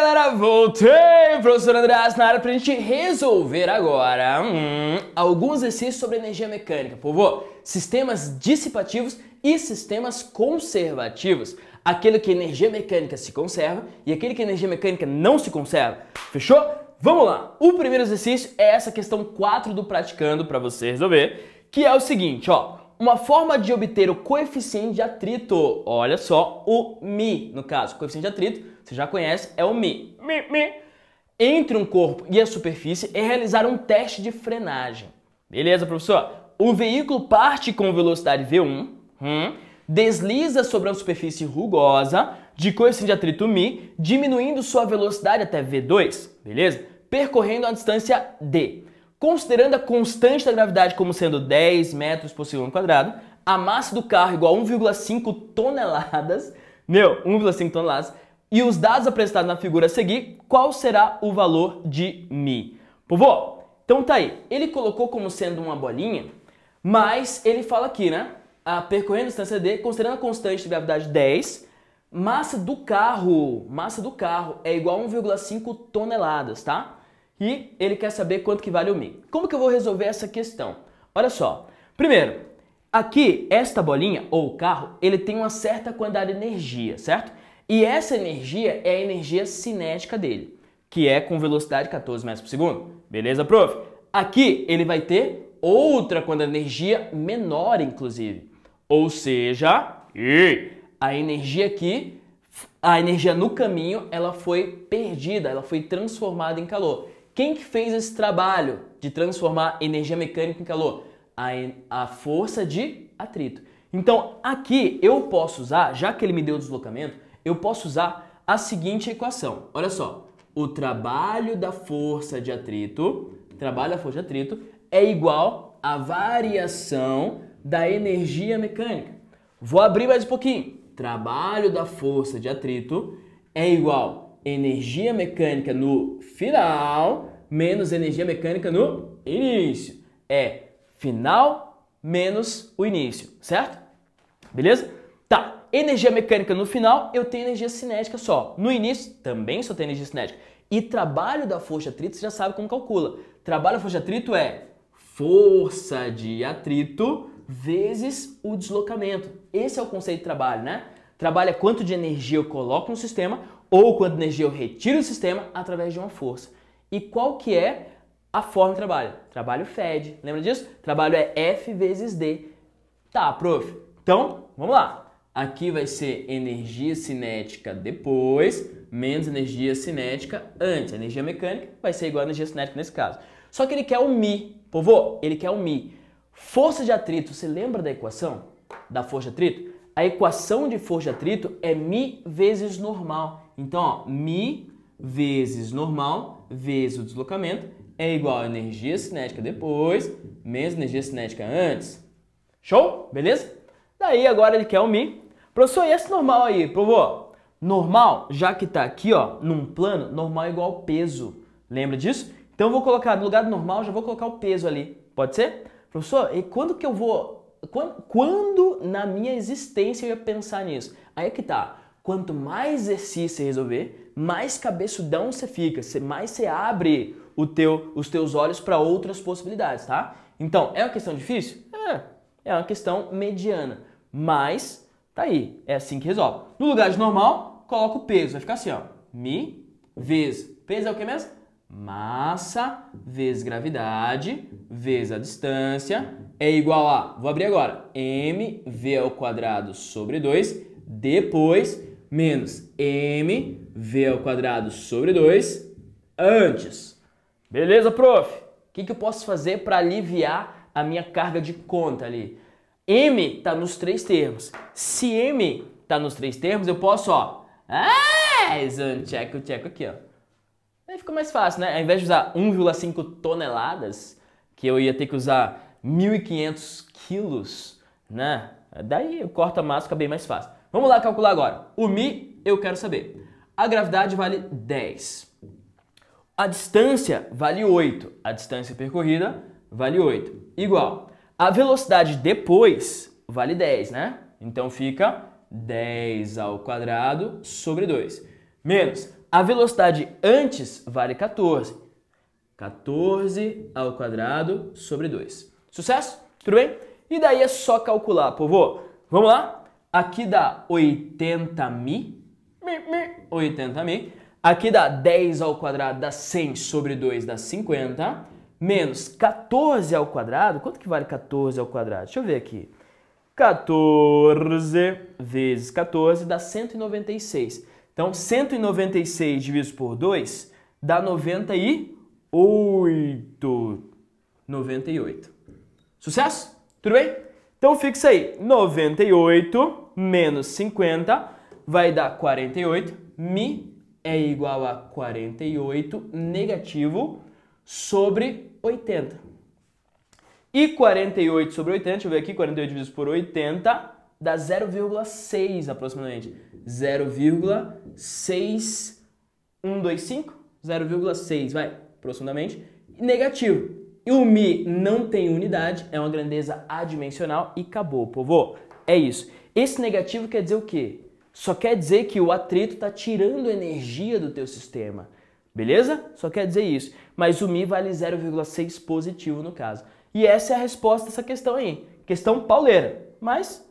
galera, voltei, professor Andrés na área pra gente resolver agora hum, alguns exercícios sobre energia mecânica, povo. Sistemas dissipativos e sistemas conservativos. Aquele que energia mecânica se conserva e aquele que energia mecânica não se conserva. Fechou? Vamos lá. O primeiro exercício é essa questão 4 do praticando para você resolver, que é o seguinte, ó uma forma de obter o coeficiente de atrito, olha só, o Mi, no caso, o coeficiente de atrito, você já conhece, é o Mi. Mi, Mi. Entre um corpo e a superfície é realizar um teste de frenagem. Beleza, professor? O veículo parte com velocidade V1, hum, desliza sobre uma superfície rugosa de coeficiente de atrito Mi, diminuindo sua velocidade até V2, beleza? Percorrendo a distância D. Considerando a constante da gravidade como sendo 10 metros por segundo quadrado, a massa do carro igual a 1,5 toneladas, meu, 1,5 toneladas, e os dados apresentados na figura a seguir, qual será o valor de Mi? Povo, então tá aí. Ele colocou como sendo uma bolinha, mas ele fala aqui, né? A percorrendo a distância D, considerando a constante de gravidade 10, massa do carro, massa do carro é igual a 1,5 toneladas, tá? e ele quer saber quanto que vale o Mi. Como que eu vou resolver essa questão? Olha só. Primeiro, aqui esta bolinha ou o carro, ele tem uma certa quantidade de energia, certo? E essa energia é a energia cinética dele, que é com velocidade 14 metros por segundo. Beleza, prof? Aqui ele vai ter outra quantidade de energia menor, inclusive. Ou seja, a energia aqui a energia no caminho ela foi perdida, ela foi transformada em calor. Quem que fez esse trabalho de transformar energia mecânica em calor? A, a força de atrito. Então aqui eu posso usar, já que ele me deu o deslocamento, eu posso usar a seguinte equação. Olha só, o trabalho da força de atrito, trabalho da força de atrito é igual à variação da energia mecânica. Vou abrir mais um pouquinho. Trabalho da força de atrito é igual energia mecânica no final menos energia mecânica no início. É final menos o início, certo? Beleza? Tá. Energia mecânica no final, eu tenho energia cinética só. No início, também só tem energia cinética. E trabalho da força atrito, você já sabe como calcula. Trabalho da força atrito é força de atrito vezes o deslocamento. Esse é o conceito de trabalho, né? Trabalho é quanto de energia eu coloco no sistema ou quando a energia eu retiro o sistema através de uma força. E qual que é a forma de trabalho? Trabalho FED, lembra disso? Trabalho é F vezes D. Tá, prof. Então, vamos lá. Aqui vai ser energia cinética depois, menos energia cinética antes. A energia mecânica vai ser igual a energia cinética nesse caso. Só que ele quer o Mi. Povo, ele quer o Mi. Força de atrito, você lembra da equação da força de atrito? A equação de força de atrito é Mi vezes normal. Então, ó, Mi vezes normal vezes o deslocamento é igual a energia cinética depois menos energia cinética antes. Show? Beleza? Daí agora ele quer o Mi. Professor, e esse normal aí? Provou? Normal, já que está aqui ó, num plano, normal é igual ao peso. Lembra disso? Então eu vou colocar no lugar do normal, já vou colocar o peso ali. Pode ser? Professor, e quando que eu vou... Quando, quando na minha existência eu ia pensar nisso? Aí é que tá quanto mais exercício você resolver, mais cabeçudão você fica, mais você abre o teu, os teus olhos para outras possibilidades, tá? Então, é uma questão difícil? É, é uma questão mediana, mas tá aí, é assim que resolve. No lugar de normal, coloca o peso, vai ficar assim, ó, mi vezes, peso é o que mesmo? Massa vezes gravidade vezes a distância é igual a, vou abrir agora, mv ao quadrado sobre 2, depois menos mv ao quadrado sobre 2 antes. Beleza, prof? O que, que eu posso fazer para aliviar a minha carga de conta ali? m está nos três termos. Se m está nos três termos, eu posso, ó, mais um check aqui, ó. Aí fica mais fácil, né? Ao invés de usar 1,5 toneladas, que eu ia ter que usar 1.500 quilos, né? Daí eu corto a massa, fica bem mais fácil. Vamos lá calcular agora. O mi eu quero saber. A gravidade vale 10. A distância vale 8. A distância percorrida vale 8. Igual. A velocidade depois vale 10, né? Então fica 10 ao quadrado sobre 2. Menos. A velocidade antes vale 14. 14 ao quadrado sobre 2. Sucesso? Tudo bem? E daí é só calcular, povo. Vamos lá? Aqui dá 80 mi. 80 mi. Aqui dá 10 ao quadrado dá 100 sobre 2 dá 50. Menos 14 ao quadrado. Quanto que vale 14 ao quadrado? Deixa eu ver aqui. 14 vezes 14 dá 196. Então, 196 dividido por 2 dá 98. 98. Sucesso? Tudo bem? Então fixa aí, 98 menos 50 vai dar 48. Mi é igual a 48 negativo sobre 80. E 48 sobre 80, deixa eu ver aqui, 48 dividido por 80 dá 0,6 aproximadamente. 0,6125, 0,6, vai, aproximadamente. Negativo. E o Mi não tem unidade, é uma grandeza adimensional e acabou, povo. É isso. Esse negativo quer dizer o quê? Só quer dizer que o atrito está tirando energia do teu sistema. Beleza? Só quer dizer isso. Mas o Mi vale 0,6 positivo no caso. E essa é a resposta dessa questão aí. Questão pauleira. Mas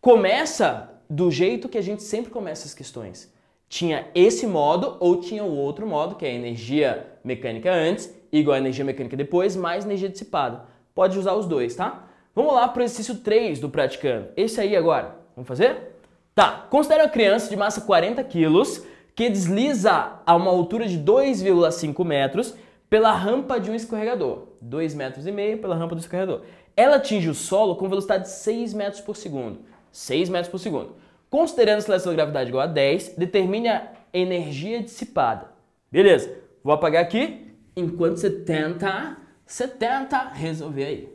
começa do jeito que a gente sempre começa as questões. Tinha esse modo ou tinha o outro modo, que é a energia mecânica antes, igual a energia mecânica depois, mais energia dissipada. Pode usar os dois, tá? Vamos lá para o exercício 3 do praticando. Esse aí agora. Vamos fazer? Tá. Considere uma criança de massa 40 quilos que desliza a uma altura de 2,5 metros pela rampa de um escorregador. 2,5 metros e meio pela rampa do escorregador. Ela atinge o solo com velocidade de 6 metros por segundo. 6 metros por segundo. Considerando a seleção de gravidade igual a 10, determine a energia dissipada. Beleza, vou apagar aqui enquanto você tenta, você tenta resolver aí.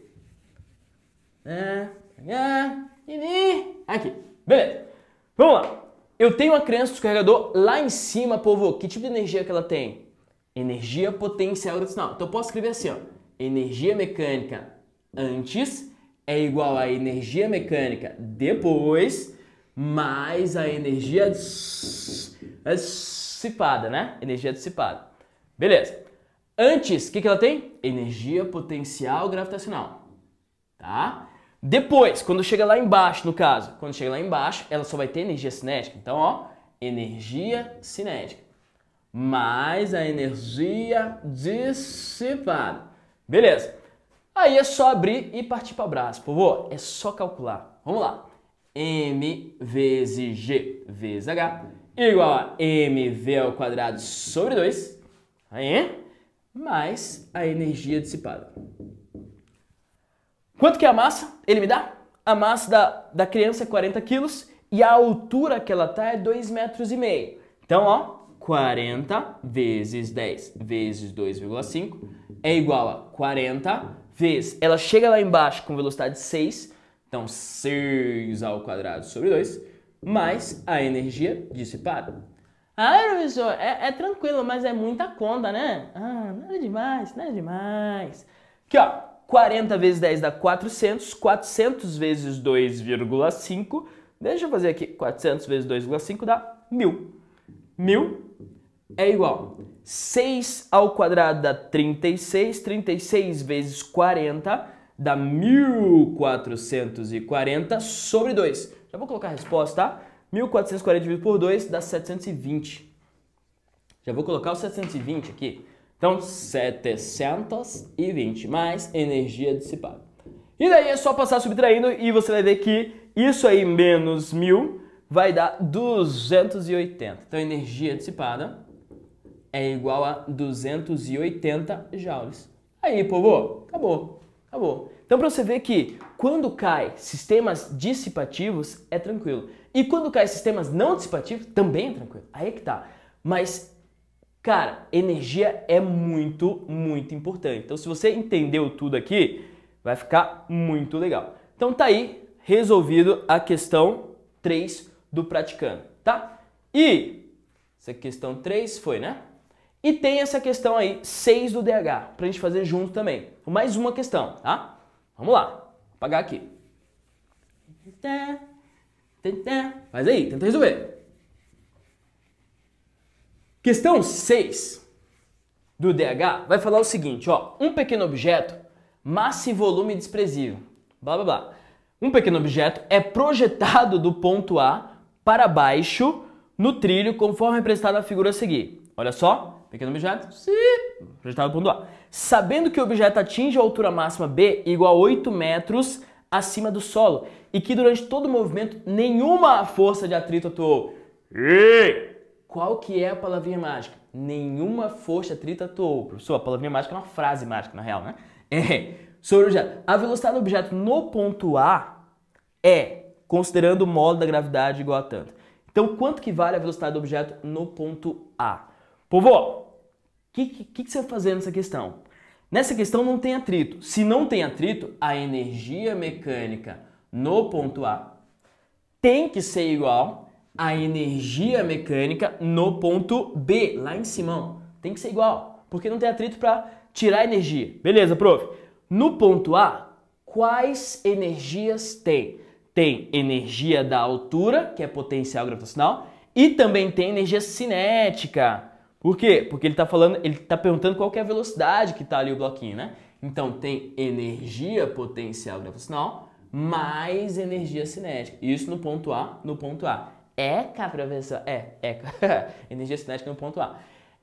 É, é, aqui, beleza. Vamos lá. Eu tenho uma criança carregador lá em cima, povo. Que tipo de energia que ela tem? Energia potencial gravitacional. Então eu posso escrever assim, ó. Energia mecânica antes é igual a energia mecânica depois mais a energia dissipada, né? Energia dissipada. Beleza. Antes, o que, que ela tem? Energia potencial gravitacional. Tá? Depois, quando chega lá embaixo, no caso, quando chega lá embaixo, ela só vai ter energia cinética. Então, ó, energia cinética mais a energia dissipada. Beleza. Aí é só abrir e partir para o braço, povo. É só calcular. Vamos lá. M vezes G vezes H igual a MV ao quadrado sobre 2. Aí, mais a energia dissipada. Quanto que é a massa? Ele me dá? A massa da, da criança é 40 quilos e a altura que ela tá é 2,5 metros e meio. Então, ó, 40 vezes 10 vezes 2,5 é igual a 40 vezes. Ela chega lá embaixo com velocidade 6, então 6 ao quadrado sobre 2, mais a energia dissipada. Ah, professor, é, é tranquilo, mas é muita conta, né? Ah, nada demais, nada demais. Aqui, ó, 40 vezes 10 dá 400, 400 vezes 2,5, deixa eu fazer aqui, 400 vezes 2,5 dá 1.000. 1.000 é igual 6 ao quadrado dá 36, 36 vezes 40 dá 1440 sobre 2. Já vou colocar a resposta, tá? 1440 dividido por 2 dá 720. Já vou colocar o 720 aqui. Então, 720 mais energia dissipada. E daí é só passar subtraindo e você vai ver que isso aí menos 1000 vai dar 280. Então, energia dissipada é igual a 280 joules. Aí, povo, acabou, acabou. Então, para você ver que quando cai sistemas dissipativos, é tranquilo. E quando cai sistemas não dissipativos, também é tranquilo. Aí é que tá. Mas, cara, energia é muito, muito importante. Então, se você entendeu tudo aqui, vai ficar muito legal. Então, tá aí resolvido a questão 3 do praticando, tá? E essa questão 3 foi, né? E tem essa questão aí, 6 do DH, pra gente fazer junto também. Mais uma questão, tá? Vamos lá. Vou apagar aqui. Tá. Faz aí, tenta resolver. Questão 6 do DH vai falar o seguinte, ó, um pequeno objeto, massa e volume desprezível, blá blá blá. Um pequeno objeto é projetado do ponto A para baixo no trilho conforme apresentado é na figura a seguir. Olha só, pequeno objeto, sim, projetado do ponto A. Sabendo que o objeto atinge a altura máxima B igual a 8 metros acima do solo e que durante todo o movimento nenhuma força de atrito atuou. E qual que é a palavrinha mágica? Nenhuma força de atrito atuou. Professor, a palavrinha mágica é uma frase mágica, na real, né? É. Sobre o objeto. A velocidade do objeto no ponto A é, considerando o modo da gravidade igual a tanto. Então, quanto que vale a velocidade do objeto no ponto A? Povo, o que, que, que, você vai tá fazer nessa questão? Nessa questão não tem atrito. Se não tem atrito, a energia mecânica no ponto A tem que ser igual à energia mecânica no ponto B, lá em cima. Tem que ser igual, porque não tem atrito para tirar energia. Beleza, prof. No ponto A, quais energias tem? Tem energia da altura, que é potencial gravitacional, e também tem energia cinética, por quê? Porque ele está falando, ele está perguntando qual é a velocidade que está ali o bloquinho, né? Então tem energia potencial gravitacional mais energia cinética. Isso no ponto A, no ponto A. Eca, professor? É, eca. É, é energia cinética no ponto A.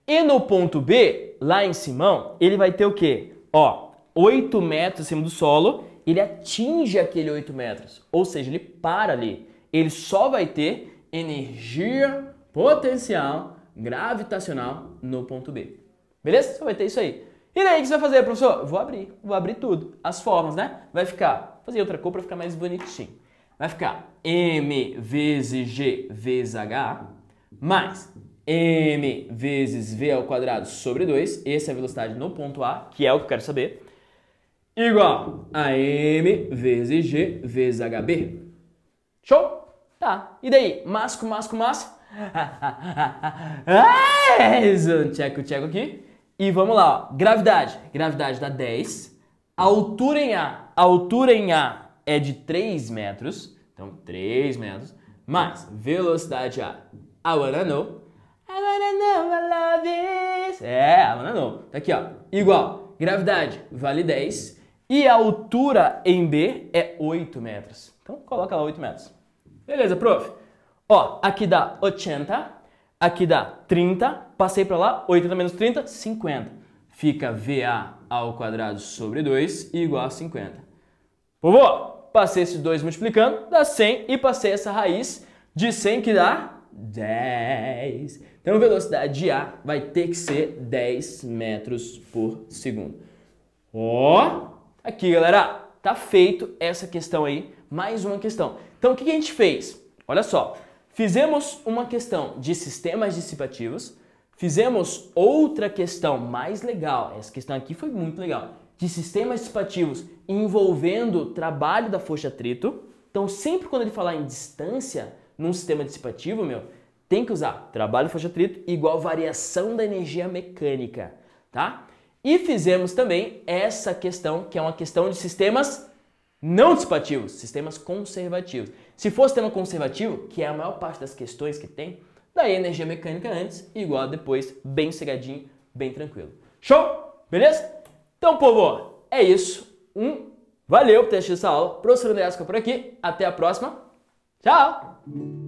E no ponto B, lá em Simão, ele vai ter o quê? Ó, 8 metros acima do solo, ele atinge aquele 8 metros. Ou seja, ele para ali. Ele só vai ter energia potencial gravitacional no ponto B. Beleza? Só então vai ter isso aí. E daí o que você vai fazer, professor? Vou abrir, vou abrir tudo. As formas, né? Vai ficar, fazer outra cor para ficar mais bonitinho. Vai ficar M vezes G vezes H mais M vezes V ao quadrado sobre 2. Essa é a velocidade no ponto A, que é o que eu quero saber. Igual a M vezes G vezes HB. Show? Tá, e daí? Masco, masco, masco. É tcheco, tcheco aqui. E vamos lá, ó. gravidade. Gravidade dá 10. Altura em A. Altura em A é de 3 metros. Então, 3 metros. Mais velocidade A. I wanna know. I wanna know I love it. É, I wanna know. Tá aqui, ó. Igual. Gravidade vale 10. E a altura em B é 8 metros. Então, coloca lá 8 metros. Beleza, prof. Ó, aqui dá 80, aqui dá 30, passei para lá, 80 menos 30, 50. Fica VA ao quadrado sobre 2 igual a 50. Vovô, passei esses dois multiplicando, dá 100 e passei essa raiz de 100 que dá 10. Então, velocidade de A vai ter que ser 10 metros por segundo. Ó, aqui, galera, tá feito essa questão aí. Mais uma questão. Então o que a gente fez? Olha só, fizemos uma questão de sistemas dissipativos, fizemos outra questão mais legal, essa questão aqui foi muito legal, de sistemas dissipativos envolvendo trabalho da força atrito. Então sempre quando ele falar em distância num sistema dissipativo, meu, tem que usar trabalho da força atrito igual variação da energia mecânica, tá? E fizemos também essa questão, que é uma questão de sistemas não dissipativos, sistemas conservativos. Se for sistema conservativo, que é a maior parte das questões que tem, daí energia mecânica antes, igual depois, bem cegadinho, bem tranquilo. Show? Beleza? Então, povo, é isso. Um valeu por ter assistido essa aula. Professor asco por aqui. Até a próxima. Tchau!